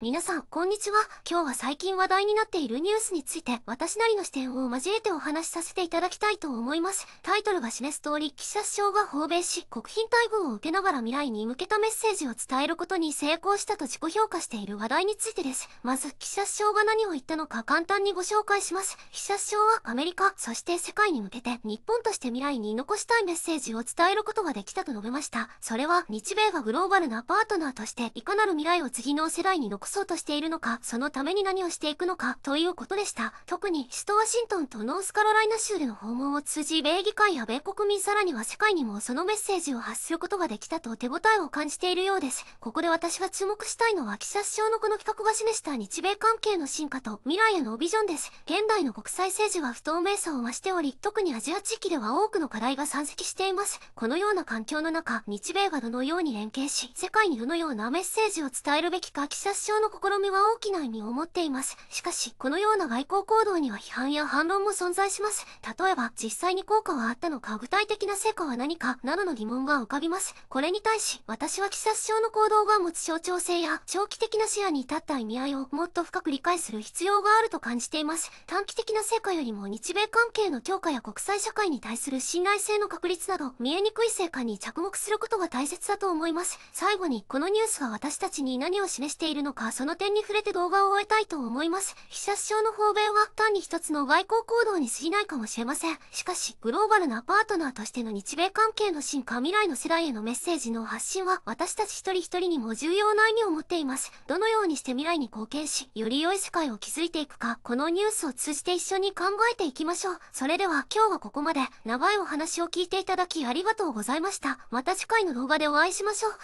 皆さん、こんにちは。今日は最近話題になっているニュースについて、私なりの視点を交えてお話しさせていただきたいと思います。タイトルが示す通り、記者首相が訪米し、国賓待遇を受けながら未来に向けたメッセージを伝えることに成功したと自己評価している話題についてです。まず、記者首相が何を言ったのか簡単にご紹介します。記者首相はアメリカ、そして世界に向けて、日本として未来に残したいメッセージを伝えることができたと述べました。それは、日米がグローバルなパートナーとして、いかなる未来を次の世代に残そうとしているのか、そのために何をしていくのか、ということでした。特に、首都ワシントンとノースカロライナ州での訪問を通じ、米議会や米国民さらには世界にもそのメッセージを発することができたと手応えを感じているようです。ここで私が注目したいのは、記者首相のこの企画が示した日米関係の進化と未来へのビジョンです。現代の国際政治は不透明さを増しており、特にアジア地域では多くの課題が山積しています。このような環境の中、日米がどのように連携し、世界にどのようなメッセージを伝えるべきか、記者首相の試みは大きな意味を持っています。しかし、このような外交行動には批判や反論も存在します。例えば、実際に効果はあったのか、具体的な成果は何か、などの疑問が浮かびます。これに対し、私は鬼殺症の行動が持つ象徴性や、長期的な視野に至った意味合いをもっと深く理解する必要があると感じています。短期的な成果よりも日米関係の強化や国際社会に対する信頼性の確立など、見えにくい成果に着目することが大切だと思います。最後に、このニュースが私たちに何を示しているのか、その点に触れて動画を終えたいと思います。被写症の方便は単に一つの外交行動に過ぎないかもしれません。しかし、グローバルなパートナーとしての日米関係の進化未来の世代へのメッセージの発信は私たち一人一人にも重要な意味を持っています。どのようにして未来に貢献し、より良い世界を築いていくか、このニュースを通じて一緒に考えていきましょう。それでは今日はここまで、長いお話を聞いていただきありがとうございました。また次回の動画でお会いしましょう。